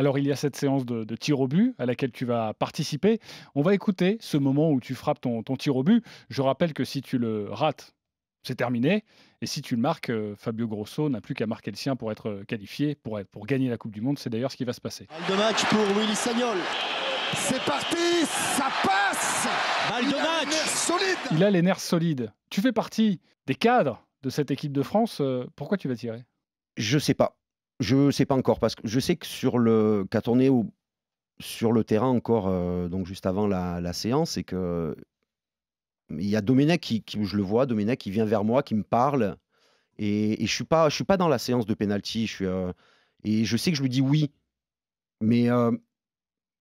Alors il y a cette séance de, tir au but à laquelle tu vas participer. On va écouter ce moment où tu frappes ton, tir au but. Je rappelle que si tu le rates, c'est terminé. Et si tu le marques, euh, Fabio Grosso n'a plus qu'à marquer le sien pour être euh, qualifié, pour, gagner la Coupe du Monde. C'est d'ailleurs ce qui va se passer. Le match pour Willy Sagnol. C'est parti, ça passe Balle de match Il a les nerfs solides. Tu fais partie des cadres de cette équipe de France. Euh, pourquoi tu vas tirer Je sais pas. Je ne sais pas encore, parce que je sais que sur le. Quand on est sur le terrain encore, euh, donc juste avant la, séance, c'est que. Il y a Domenech qui, je le vois, Domenech qui vient vers moi, qui me parle. Et, je ne suis, pas, je suis pas dans la séance de pénalty. Je suis, euh, et je sais que je lui dis oui. Mais, euh,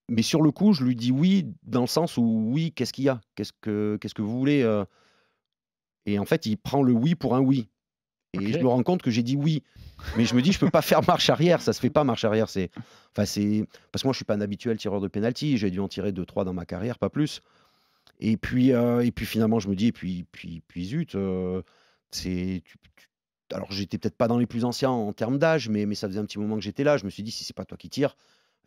mais sur le coup, je lui dis oui, dans le sens où oui, qu'est-ce qu'il y a que Qu'est-ce que vous voulez Et en fait, il prend le oui pour un oui. Et je me rends compte que j'ai dit oui. Mais je me dis, je peux pas faire marche arrière, ça se fait pas marche arrière. C'est, enfin, parce que moi, je suis pas un habituel tireur de penalty. J'ai dû en tirer 2-3 dans ma carrière, pas plus. Et puis, euh, et puis finalement, je me dis, et puis, puis, puis zut, euh, c'est. Alors, j'étais peut-être pas dans les plus anciens en termes d'âge, mais, mais ça faisait un petit moment que j'étais là. Je me suis dit, si c'est pas toi qui tires,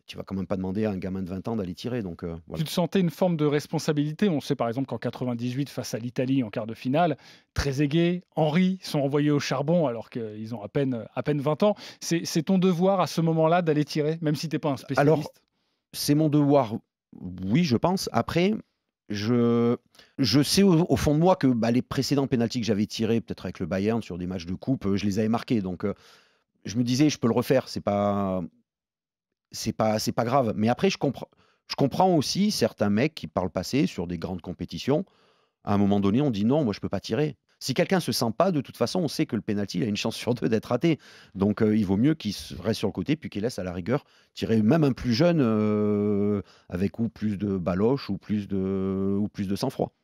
tu vas quand même pas demander à un gamin de 20 ans d'aller tirer. Donc, euh, Tu te sentais une forme de responsabilité. On sait par exemple qu'en 98, face à l'Italie en quart de finale, Trezeguet, Henri sont envoyés au charbon alors qu'ils ont à peine, à peine 20 ans. C'est ton devoir à ce moment-là d'aller tirer, même si tu n'es pas un spécialiste Alors, c'est mon devoir, oui, je pense. Après, je, je sais au, fond de moi que bah, les précédents pénalties que j'avais tirés, peut-être avec le Bayern sur des matchs de coupe, euh, je les avais marqués. Donc, euh, je me disais, je peux le refaire. C'est pas c'est pas c'est pas grave. Mais après, je comprends, je comprends aussi certains mecs qui parlent le passé sur des grandes compétitions, à un moment donné, on dit non, moi je peux pas tirer. Si quelqu'un se sent pas, de toute façon, on sait que le penalty, il a une chance sur deux d'être raté. Donc, euh, il vaut mieux qu'il reste sur le côté puis qu'il laisse à la rigueur tirer même un plus jeune euh, avec ou plus de baloche ou plus de ou plus de sang-froid.